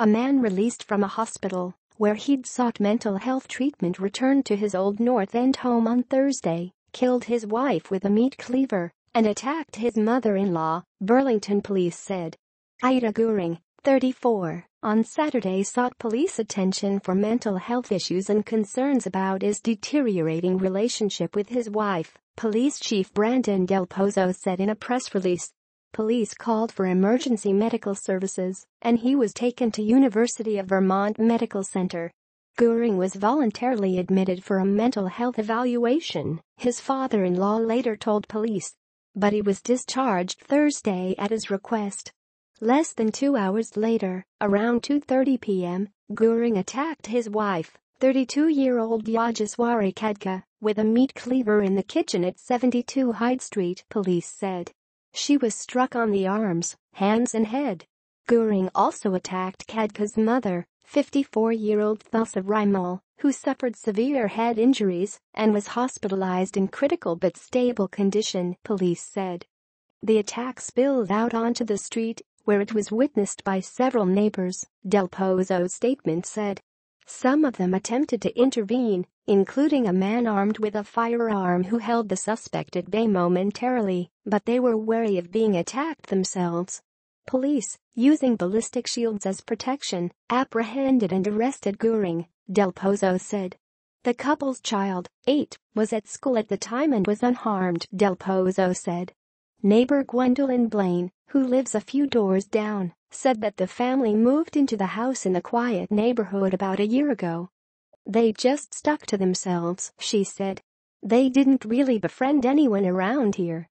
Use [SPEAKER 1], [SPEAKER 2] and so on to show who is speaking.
[SPEAKER 1] A man released from a hospital where he'd sought mental health treatment returned to his old North End home on Thursday, killed his wife with a meat cleaver, and attacked his mother-in-law, Burlington police said. Ida Goering, 34, on Saturday sought police attention for mental health issues and concerns about his deteriorating relationship with his wife, Police Chief Brandon Del Pozo said in a press release police called for emergency medical services, and he was taken to University of Vermont Medical Center. Goering was voluntarily admitted for a mental health evaluation, his father-in-law later told police. But he was discharged Thursday at his request. Less than two hours later, around 2.30 p.m., Goering attacked his wife, 32-year-old Yajaswari Kadka, with a meat cleaver in the kitchen at 72 Hyde Street, police said. She was struck on the arms, hands and head. Goering also attacked Kadka's mother, 54-year-old Thulsa Raimal, who suffered severe head injuries and was hospitalized in critical but stable condition, police said. The attack spilled out onto the street, where it was witnessed by several neighbors, Del Pozo's statement said. Some of them attempted to intervene, including a man armed with a firearm who held the suspect at bay momentarily, but they were wary of being attacked themselves. Police, using ballistic shields as protection, apprehended and arrested Goering, Del Pozo said. The couple's child, 8, was at school at the time and was unharmed, Del Pozo said. Neighbor Gwendolyn Blaine, who lives a few doors down, said that the family moved into the house in a quiet neighborhood about a year ago. They just stuck to themselves, she said. They didn't really befriend anyone around here.